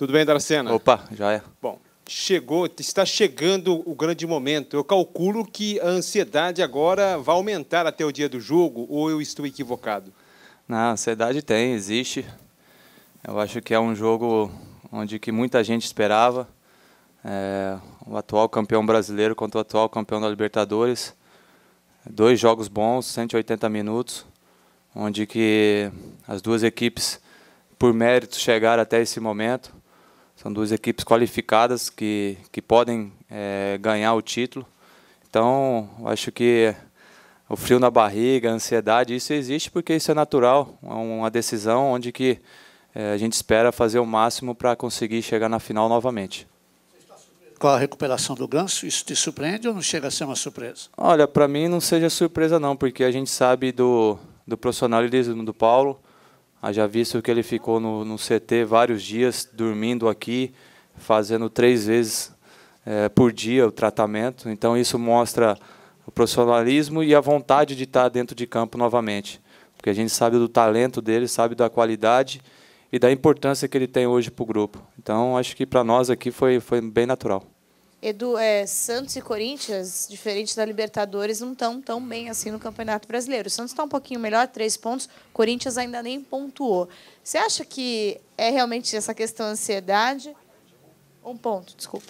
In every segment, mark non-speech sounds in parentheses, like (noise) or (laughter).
Tudo bem, Daracena? Opa, já é. Bom, chegou, está chegando o grande momento. Eu calculo que a ansiedade agora vai aumentar até o dia do jogo, ou eu estou equivocado? Na ansiedade tem, existe. Eu acho que é um jogo onde que muita gente esperava. É, o atual campeão brasileiro contra o atual campeão da Libertadores. Dois jogos bons, 180 minutos, onde que as duas equipes, por mérito, chegaram até esse momento. São duas equipes qualificadas que, que podem é, ganhar o título. Então, acho que o frio na barriga, a ansiedade, isso existe porque isso é natural. É uma decisão onde que é, a gente espera fazer o máximo para conseguir chegar na final novamente. Com a recuperação do Ganso, isso te surpreende ou não chega a ser uma surpresa? Olha, para mim não seja surpresa não, porque a gente sabe do, do profissionalismo do Paulo, já visto que ele ficou no, no CT vários dias, dormindo aqui, fazendo três vezes é, por dia o tratamento. Então, isso mostra o profissionalismo e a vontade de estar dentro de campo novamente. Porque a gente sabe do talento dele, sabe da qualidade e da importância que ele tem hoje para o grupo. Então, acho que para nós aqui foi, foi bem natural. Edu, é, Santos e Corinthians, diferente da Libertadores, não estão tão bem assim no Campeonato Brasileiro. O Santos está um pouquinho melhor, três pontos. Corinthians ainda nem pontuou. Você acha que é realmente essa questão da ansiedade? Um ponto, desculpa.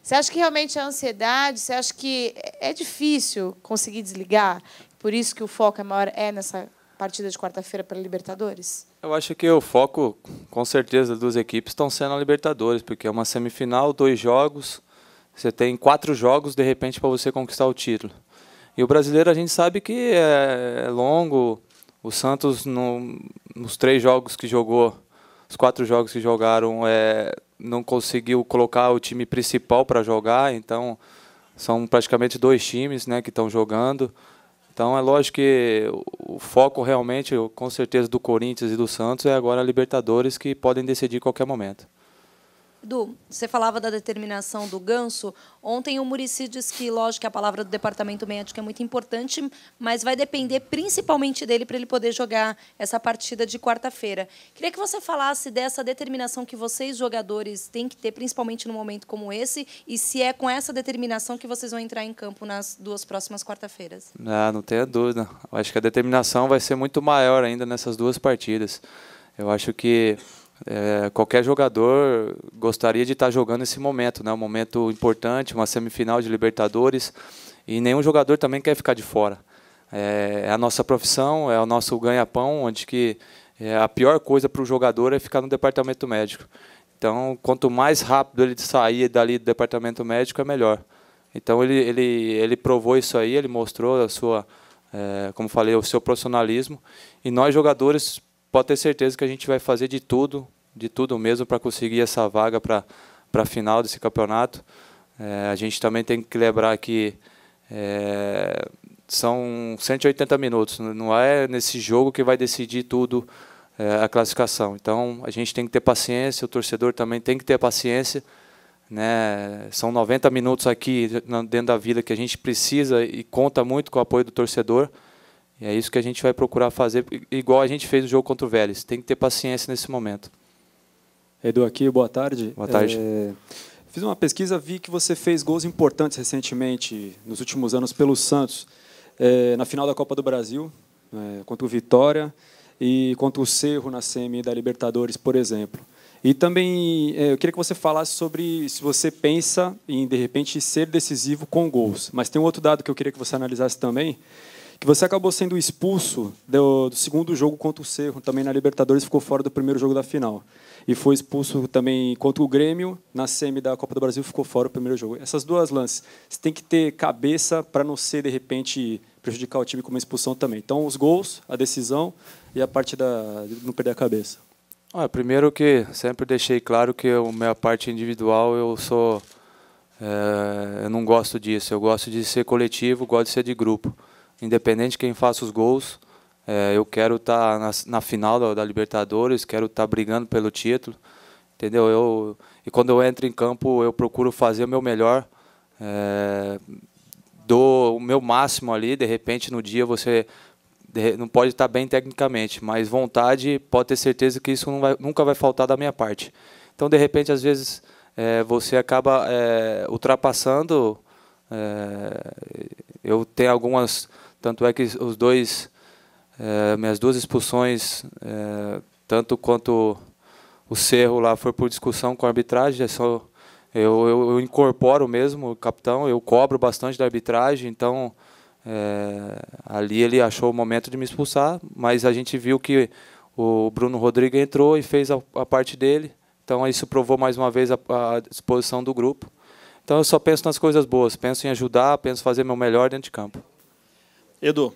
Você acha que realmente é ansiedade? Você acha que é difícil conseguir desligar? Por isso que o foco é maior é nessa partida de quarta-feira para a Libertadores? Eu acho que o foco, com certeza, das duas equipes estão sendo a Libertadores, porque é uma semifinal, dois jogos você tem quatro jogos, de repente, para você conquistar o título. E o brasileiro a gente sabe que é, é, longo. O Santos, no, nos três jogos que jogou, os quatro jogos que jogaram, é, não conseguiu colocar o time principal para jogar. Então, são praticamente dois times né, que estão jogando. Então, é lógico que o foco realmente, com certeza, do Corinthians e do Santos é agora a Libertadores, que podem decidir qualquer momento. Du, você falava da determinação do ganso. Ontem o Murici disse que, lógico, a palavra do departamento médico é muito importante, mas vai depender principalmente dele para ele poder jogar essa partida de quarta-feira. Queria que você falasse dessa determinação que vocês, jogadores, têm que ter, principalmente num momento como esse, e se é com essa determinação que vocês vão entrar em campo nas duas próximas quarta-feiras. Não, ah, não tenha dúvida. Eu acho que a determinação vai ser muito maior ainda nessas duas partidas. Eu acho que é, qualquer jogador gostaria de estar jogando esse momento, né? um momento importante, uma semifinal de Libertadores, e nenhum jogador também quer ficar de fora. É, é a nossa profissão, é o nosso ganha-pão, onde que é, a pior coisa para o jogador é ficar no departamento médico. Então, quanto mais rápido ele sair dali do departamento médico, é melhor. Então, ele, ele, ele provou isso aí, ele mostrou a sua, é, como falei, o seu profissionalismo, e nós jogadores pode ter certeza que a gente vai fazer de tudo, de tudo mesmo, para conseguir essa vaga para a final desse campeonato. É, a gente também tem que lembrar que é, são 180 minutos, não é nesse jogo que vai decidir tudo é, a classificação. Então a gente tem que ter paciência, o torcedor também tem que ter paciência. Né? São 90 minutos aqui dentro da vida que a gente precisa e conta muito com o apoio do torcedor. E é isso que a gente vai procurar fazer, igual a gente fez o jogo contra o Vélez. Tem que ter paciência nesse momento. Edu aqui, boa tarde. Boa tarde. É... Fiz uma pesquisa, vi que você fez gols importantes recentemente, nos últimos anos, pelo Santos, é, na final da Copa do Brasil, é, contra o Vitória e contra o Cerro na semi da Libertadores, por exemplo. E também é, eu queria que você falasse sobre se você pensa em, de repente, ser decisivo com gols. Mas tem um outro dado que eu queria que você analisasse também, que você acabou sendo expulso do, do, segundo jogo contra o Cerro, também na Libertadores, ficou fora do primeiro jogo da final. E foi expulso também contra o Grêmio, na semi da Copa do Brasil, ficou fora do primeiro jogo. Essas duas lances, você tem que ter cabeça para não ser, de repente, prejudicar o time com uma expulsão também. Então, os gols, a decisão e a parte da não perder a cabeça. Ah, primeiro que sempre deixei claro que a minha parte individual eu sou... É, eu não gosto disso, eu gosto de ser coletivo, gosto de ser de grupo independente de quem faça os gols, é, eu quero estar tá na, na, final da, da Libertadores, quero estar tá brigando pelo título, entendeu? Eu, e quando eu entro em campo, eu procuro fazer o meu melhor, é, dou o meu máximo ali. De repente, no dia, você não pode estar tá bem tecnicamente, mas vontade, pode ter certeza que isso vai, nunca vai faltar da minha parte. Então, de repente, às vezes, é, você acaba é, ultrapassando. É, eu tenho algumas tanto é que os dois, é, minhas duas expulsões, é, tanto quanto o Cerro lá foi por discussão com a arbitragem, é só eu, eu, eu, incorporo mesmo o capitão, eu cobro bastante da arbitragem, então é, ali ele achou o momento de me expulsar, mas a gente viu que o Bruno Rodrigues entrou e fez a, a parte dele, então isso provou mais uma vez a, a, disposição do grupo. Então eu só penso nas coisas boas, penso em ajudar, penso em fazer meu melhor dentro de campo. Edu,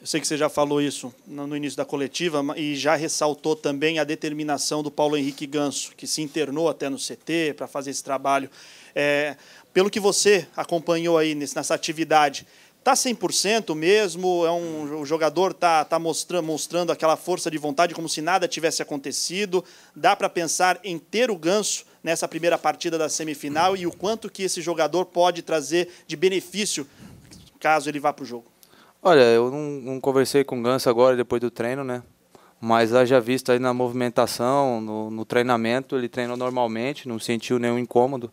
eu sei que você já falou isso no início da coletiva e já ressaltou também a determinação do Paulo Henrique Ganso, que se internou até no CT para fazer esse trabalho. É, pelo que você acompanhou aí nessa atividade, está 100% mesmo? É um, o jogador está tá, tá mostrando, mostrando aquela força de vontade como se nada tivesse acontecido? Dá para pensar em ter o Ganso nessa primeira partida da semifinal e o quanto que esse jogador pode trazer de benefício caso ele vá para o jogo? Olha, eu não, não conversei com o Ganso agora, depois do treino, né? Mas haja visto aí na movimentação, no, no treinamento, ele treinou normalmente, não sentiu nenhum incômodo.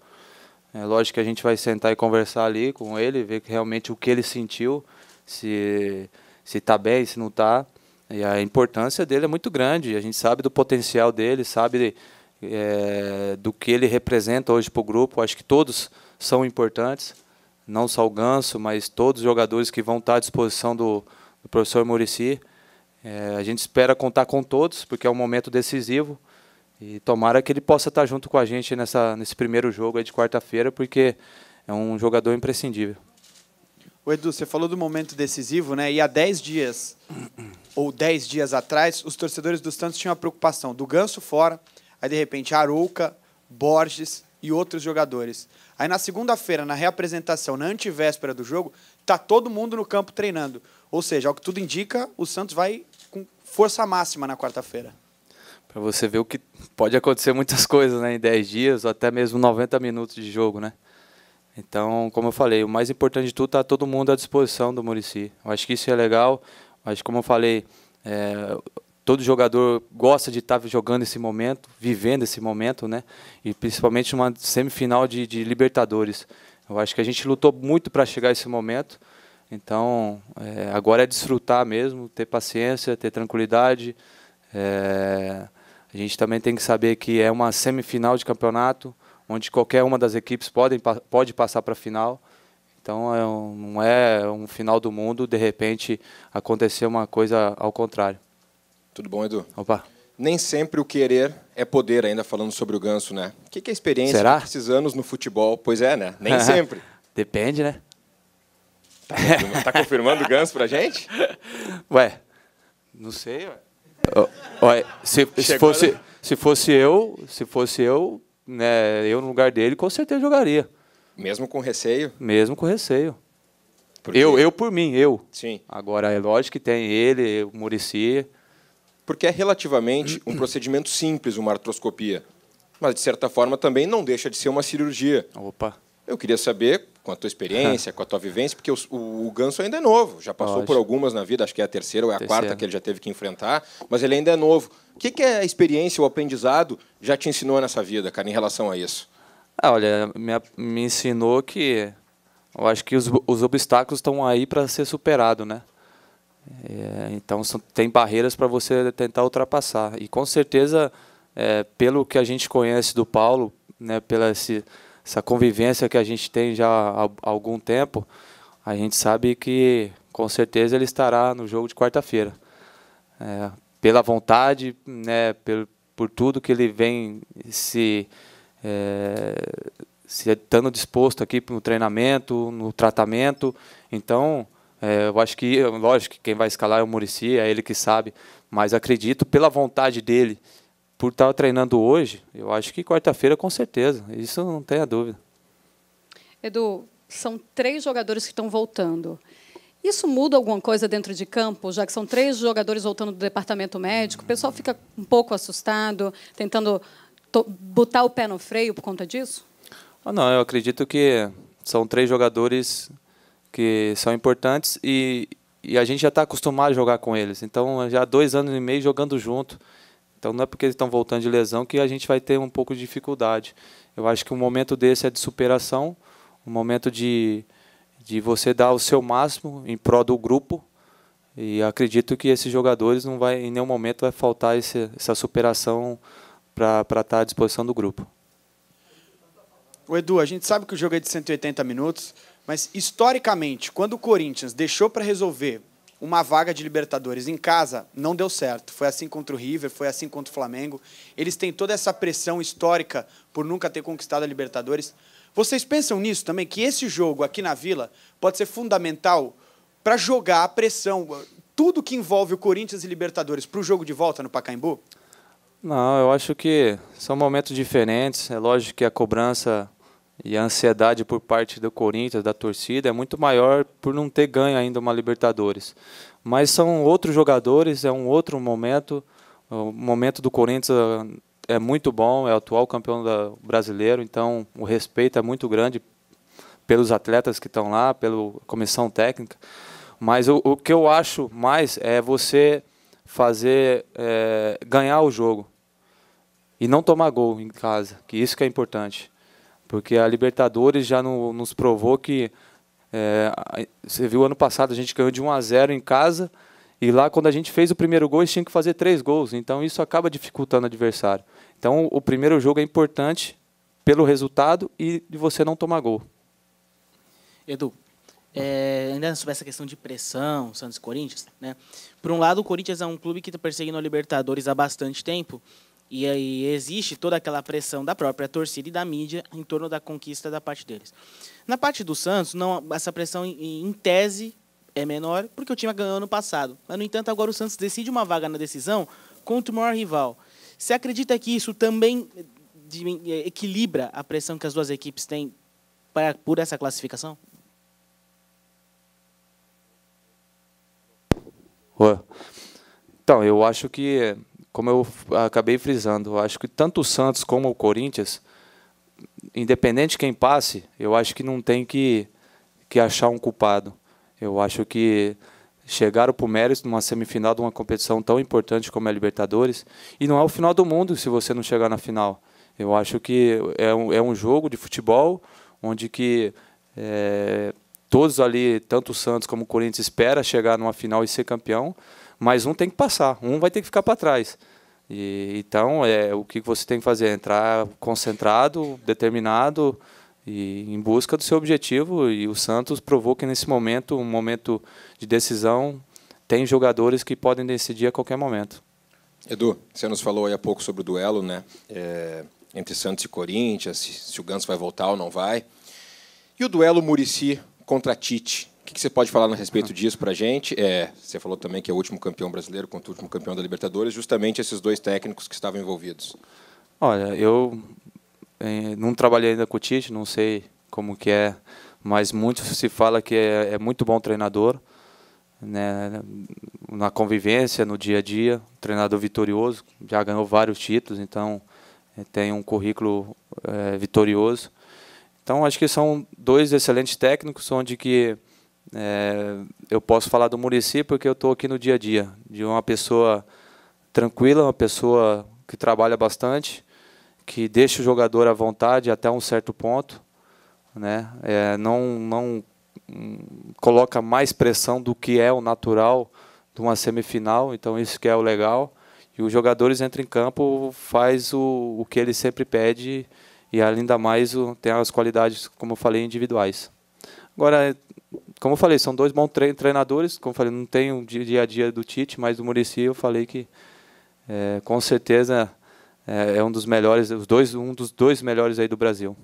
É lógico que a gente vai sentar e conversar ali com ele, ver realmente o que ele sentiu, se se está bem, se não está. E a importância dele é muito grande. A gente sabe do potencial dele, sabe é, do que ele representa hoje para o grupo. Acho que todos são importantes não só o Ganso, mas todos os jogadores que vão estar à disposição do, do professor Murici. É, a gente espera contar com todos, porque é um momento decisivo. E tomara que ele possa estar junto com a gente nessa, nesse primeiro jogo de quarta-feira, porque é um jogador imprescindível. O Edu, você falou do momento decisivo, né? E há 10 dias, (coughs) ou 10 dias atrás, os torcedores do Santos tinham a preocupação do Ganso fora, aí de repente Arouca, Borges e outros jogadores. Aí na segunda-feira, na reapresentação, na antivéspera do jogo, tá todo mundo no campo treinando. Ou seja, ao que tudo indica, o Santos vai com força máxima na quarta-feira. Para você ver o que pode acontecer muitas (laughs) coisas né, em 10 dias ou até mesmo 90 minutos de jogo, né? Então, como eu falei, o mais importante de tudo está todo mundo à disposição do Murici. Eu acho que isso é legal. Mas como eu falei, é, todo jogador gosta de estar tá jogando esse momento, vivendo esse momento, né? E principalmente uma semifinal de, de Libertadores. Eu acho que a gente lutou muito para chegar a esse momento. Então, é, agora é desfrutar mesmo, ter paciência, ter tranquilidade. É, a gente também tem que saber que é uma semifinal de campeonato, onde qualquer uma das equipes podem, pode passar para a final. Então, é um, não é um final do mundo, de repente, acontecer uma coisa ao contrário. Tudo bom, Edu? Opa. Nem sempre o querer é poder, ainda falando sobre o ganso, né? O que é a experiência Será? desses anos no futebol? Pois é, né? Nem (laughs) sempre. Depende, né? Tá, tá confirmando o ganso pra gente? (laughs) Ué, não sei, ué. É, se, se, fosse, se fosse eu, se fosse eu, né, eu no lugar dele, com certeza jogaria. Mesmo com receio? Mesmo com receio. Eu, eu por mim, eu. Sim. Agora, é lógico que tem ele, o Murici, porque é relativamente um procedimento simples uma artroscopia, mas de certa forma também não deixa de ser uma cirurgia. Opa. Eu queria saber com a tua experiência, (laughs) com a tua vivência, porque o, o, Ganso ainda é novo, já passou Lógico. por algumas na vida, acho que é a terceira ou é a terceira. quarta que ele já teve que enfrentar, mas ele ainda é novo. O que, que é a experiência, o aprendizado já te ensinou nessa vida, cara, em relação a isso? Ah, olha, me, me ensinou que eu acho que os, os obstáculos estão aí para ser superado, né? É, então são, tem barreiras para você tentar ultrapassar. E com certeza, é, pelo que a gente conhece do Paulo, né, pela esse, essa convivência que a gente tem já há, algum tempo, a gente sabe que com certeza ele estará no jogo de quarta-feira. É, pela vontade, né, por, por tudo que ele vem se é, se estando disposto aqui no treinamento, no tratamento. Então, é, eu acho que, lógico, quem vai escalar é o Murici, é ele que sabe, mas acredito pela vontade dele, por estar treinando hoje, eu acho que quarta-feira com certeza, isso não tem a dúvida. Edu, são três jogadores que estão voltando. Isso muda alguma coisa dentro de campo, já que são três jogadores voltando do departamento médico? O pessoal fica um pouco assustado, tentando botar o pé no freio por conta disso? Ah, não, eu acredito que são três jogadores que são importantes e, e a gente já está acostumado a jogar com eles. Então, já há dois anos e meio jogando junto. Então, não é porque eles estão voltando de lesão que a gente vai ter um pouco de dificuldade. Eu acho que um momento desse é de superação, um momento de, de você dar o seu máximo em prol do grupo. E acredito que esses jogadores não vai, em nenhum momento vai faltar esse, essa superação para estar tá à disposição do grupo. O Edu, a gente sabe que o jogo é de 180 minutos. Mas, historicamente, quando o Corinthians deixou para resolver uma vaga de Libertadores em casa, não deu certo. Foi assim contra o River, foi assim contra o Flamengo. Eles têm toda essa pressão histórica por nunca ter conquistado a Libertadores. Vocês pensam nisso também? Que esse jogo aqui na Vila pode ser fundamental para jogar a pressão, tudo que envolve o Corinthians e Libertadores, para o jogo de volta no Pacaembu? Não, eu acho que são momentos diferentes. É lógico que a cobrança e a ansiedade por parte do Corinthians, da torcida, é muito maior por não ter ganho ainda uma Libertadores. Mas são outros jogadores, é um outro momento. O momento do Corinthians ah, é muito bom, é o atual campeão brasileiro, então o respeito é muito grande pelos atletas que estão lá, pela comissão técnica. Mas o, o que eu acho mais é você fazer é, ganhar o jogo e não tomar gol em casa, que isso que é importante. Porque a Libertadores já no, nos provou que. É, você viu ano passado, a gente ganhou de 1 a 0 em casa. E lá, quando a gente fez o primeiro gol, tinha que fazer três gols. Então, isso acaba dificultando o adversário. Então, o primeiro jogo é importante pelo resultado e de você não tomar gol. Edu, é, ainda sobre essa questão de pressão, Santos e Corinthians, né? Por um lado, o Corinthians é um clube que está perseguindo a Libertadores há bastante tempo e aí existe toda aquela pressão da própria torcida e da mídia em torno da conquista da parte deles. Na parte do Santos, não, essa pressão em, em tese é menor, porque o time ganhou no passado. Mas, no entanto, agora o Santos decide uma vaga na decisão contra o maior rival. Você acredita que isso também é, equilibra a pressão que as duas equipes têm para, por essa classificação? Então, eu acho que como eu acabei frisando, acho que tanto o Santos como o Corinthians, independente de quem passe, eu acho que não tem que, que achar um culpado. Eu acho que chegaram o mérito numa semifinal de uma competição tão importante como é a Libertadores, e não é o final do mundo se você não chegar na final. Eu acho que é um, é um jogo de futebol onde que é, todos ali, tanto o Santos como o Corinthians, espera chegar numa final e ser campeão mas um tem que passar, um vai ter que ficar para trás. E, então, é, o que você tem que fazer é entrar concentrado, determinado e em busca do seu objetivo. E o Santos provou que nesse momento, um momento de decisão, tem jogadores que podem decidir a qualquer momento. Edu, você nos falou aí há pouco sobre o duelo, né? É, entre Santos e Corinthians, se, se o Ganso vai voltar ou não vai. E o duelo Murici contra Tite, o que, você pode falar a respeito disso para a gente? É, você falou também que é o último campeão brasileiro contra o último campeão da Libertadores, justamente esses dois técnicos que estavam envolvidos. Olha, eu eh, não trabalhei ainda com o Tite, não sei como que é, mas muito se fala que é, é muito bom treinador, né? na convivência, no dia a dia, um treinador vitorioso, já ganhou vários títulos, então eh, tem um currículo é, vitorioso. Então acho que são dois excelentes técnicos, onde que é, eu posso falar do Murici porque eu estou aqui no dia a dia, de uma pessoa tranquila, uma pessoa que trabalha bastante, que deixa o jogador à vontade até um certo ponto, né? É, não, não hum, coloca mais pressão do que é o natural de uma semifinal, então isso que é o legal. E os jogadores entram em campo, faz o, o que ele sempre pede e ainda mais o, tem as qualidades, como eu falei, individuais. Agora, como eu falei, são dois bons tre treinadores. Como eu falei, não tem o dia a dia do Tite, mas do Murici eu falei que é, com certeza é, é, um dos melhores, os dois, um dos dois melhores aí do Brasil.